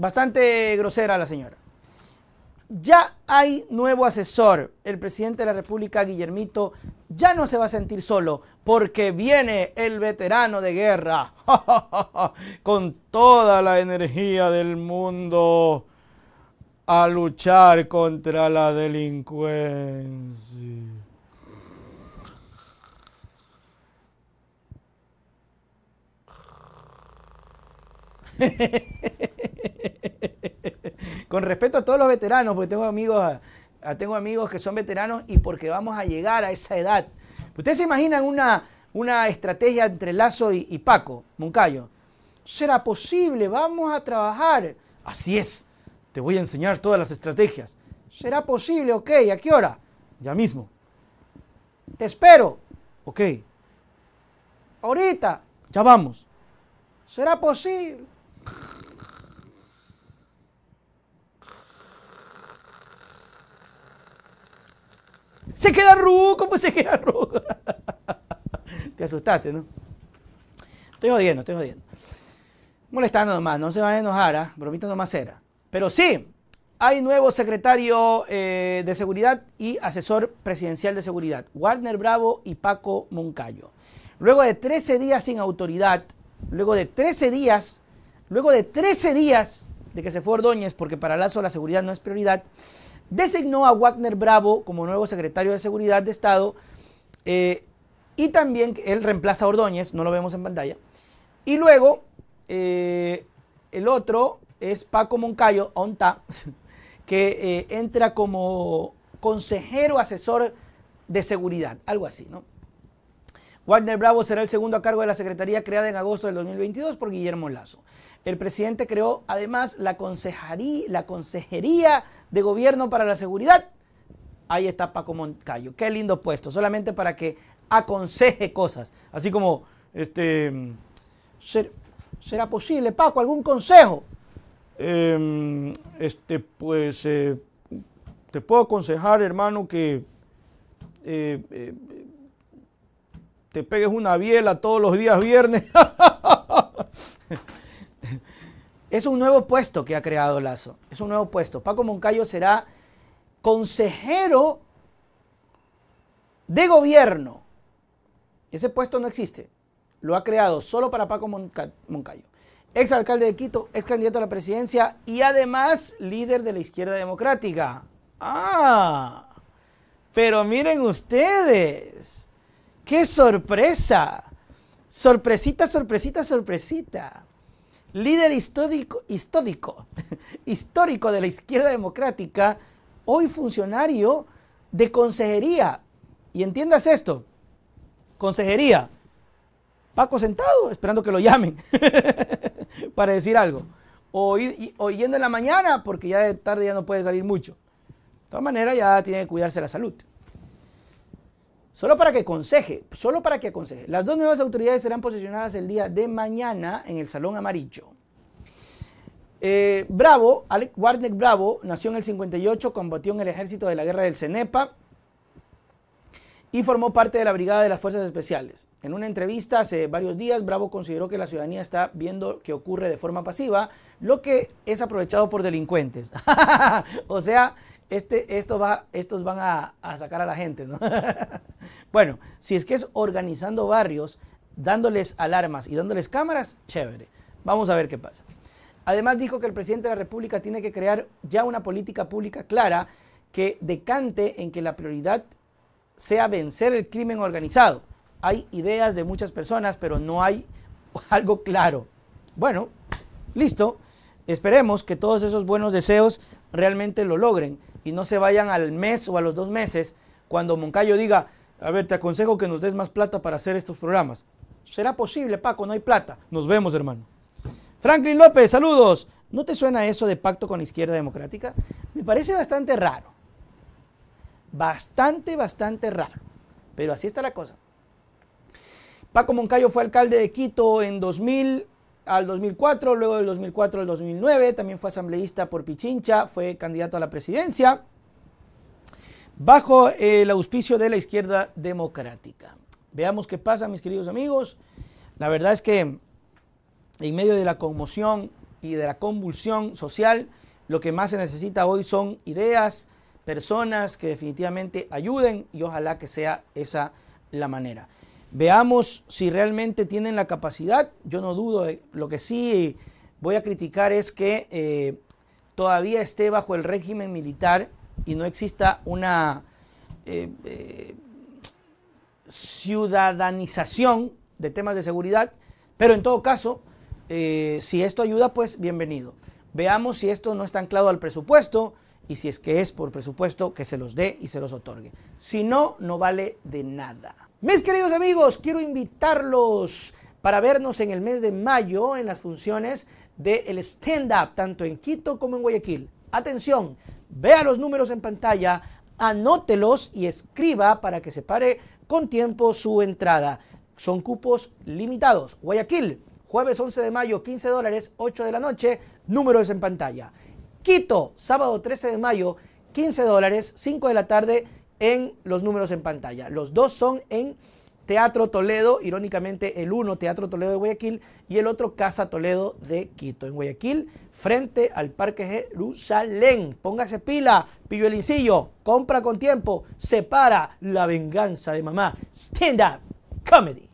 bastante grosera la señora. Ya hay nuevo asesor, el presidente de la República, Guillermito, ya no se va a sentir solo porque viene el veterano de guerra con toda la energía del mundo a luchar contra la delincuencia. con respeto a todos los veteranos, porque tengo amigos, tengo amigos que son veteranos y porque vamos a llegar a esa edad. Ustedes se imaginan una, una estrategia entre Lazo y, y Paco, Moncayo. ¿Será posible? Vamos a trabajar. Así es, te voy a enseñar todas las estrategias. ¿Será posible? Ok, ¿a qué hora? Ya mismo. Te espero. Ok. Ahorita, ya vamos. ¿Será posible? Se queda ruco, pues se queda ruco. Te asustaste, ¿no? Estoy jodiendo, estoy jodiendo. Molestando nomás, no se van a enojar, ¿ah? bromita nomás era. Pero sí, hay nuevo secretario eh, de seguridad y asesor presidencial de seguridad, Wagner Bravo y Paco Moncayo. Luego de 13 días sin autoridad, luego de 13 días, luego de 13 días de que se fue Ordóñez, porque para Lazo la seguridad no es prioridad, designó a Wagner Bravo como nuevo secretario de Seguridad de Estado eh, y también él reemplaza a Ordóñez, no lo vemos en pantalla. Y luego eh, el otro es Paco Moncayo, ONTA, que eh, entra como consejero asesor de seguridad, algo así, ¿no? Wagner Bravo será el segundo a cargo de la Secretaría creada en agosto del 2022 por Guillermo Lazo. El presidente creó además la, consejería, de Gobierno para la Seguridad. Ahí está Paco Moncayo. Qué lindo puesto, solamente para que aconseje cosas. Así como, este, ¿será posible, Paco, algún consejo? Em, este, pues, eh, te puedo aconsejar, hermano, que... Eh, eh, te pegues una biela todos los días viernes. es un nuevo puesto que ha creado Lazo. Es un nuevo puesto. Paco Moncayo será consejero de gobierno. Ese puesto no existe. Lo ha creado solo para Paco Moncayo. Ex alcalde de Quito, ex candidato a la presidencia y además líder de la izquierda democrática. Ah, pero miren ustedes. ¡Qué sorpresa! Sorpresita, sorpresita, sorpresita. Líder histórico, histórico, histórico de la izquierda democrática, hoy funcionario de consejería. Y entiendas esto, consejería. Paco sentado, esperando que lo llamen para decir algo. O, yendo en la mañana, porque ya de tarde ya no puede salir mucho. De todas maneras, ya tiene que cuidarse la salud. Solo para que aconseje, solo para que aconseje. Las dos nuevas autoridades serán posicionadas el día de mañana en el Salón Amarillo. Eh, Bravo, Alec Warneck Bravo, nació en el 58, combatió en el ejército de la guerra del Cenepa y formó parte de la brigada de las fuerzas especiales. En una entrevista hace varios días, Bravo consideró que la ciudadanía está viendo que ocurre de forma pasiva, lo que es aprovechado por delincuentes. o sea, este, esto va, estos van a, sacar a la gente, ¿no? bueno, si es que es organizando barrios, dándoles alarmas y dándoles cámaras, chévere. Vamos a ver qué pasa. Además dijo que el presidente de la República tiene que crear ya una política pública clara que decante en que la prioridad sea vencer el crimen organizado. Hay ideas de muchas personas, pero no hay algo claro. Bueno, listo. Esperemos que todos esos buenos deseos realmente lo logren y no se vayan al mes o a los dos meses cuando Moncayo diga, a ver, te aconsejo que nos des más plata para hacer estos programas. ¿Será posible, Paco? No hay plata. Nos vemos, hermano. Franklin López, saludos. ¿No te suena eso de pacto con izquierda democrática? Me parece bastante raro. Bastante, bastante raro. Pero así está la cosa. Paco Moncayo fue alcalde de Quito en 2000 al 2004, luego del 2004 al 2009, también fue asambleísta por Pichincha, fue candidato a la presidencia, bajo el auspicio de la izquierda democrática. Veamos qué pasa, mis queridos amigos. La verdad es que en medio de la conmoción y de la convulsión social, lo que más se necesita hoy son ideas, personas que definitivamente ayuden y ojalá que sea esa la manera. Veamos si realmente tienen la capacidad. Yo no dudo, eh, lo que sí voy a criticar es que eh, todavía esté bajo el régimen militar y no exista una eh, ciudadanización de temas de seguridad. Pero en todo caso, si esto ayuda, pues bienvenido. Veamos si esto no está anclado al presupuesto y si es que es por presupuesto, que se los dé y se los otorgue. Si no, no vale de nada. Mis queridos amigos, quiero invitarlos para vernos en el mes de mayo en las funciones del stand-up, tanto en Quito como en Guayaquil. Atención, vea los números en pantalla, anótelos y escriba para que se pare con tiempo su entrada. Son cupos limitados. Guayaquil, jueves 11 de mayo, 15 dólares, 8 de la noche, números en pantalla. Quito, sábado 13 de mayo, 15 dólares, 5 de la tarde en los números en pantalla. Los dos son en Teatro Toledo, irónicamente el uno Teatro Toledo de Guayaquil y el otro Casa Toledo de Quito, en Guayaquil, frente al Parque Jerusalén. Póngase pila, pilluelincillo, compra con tiempo, separa la venganza de mamá. Stand up, comedy.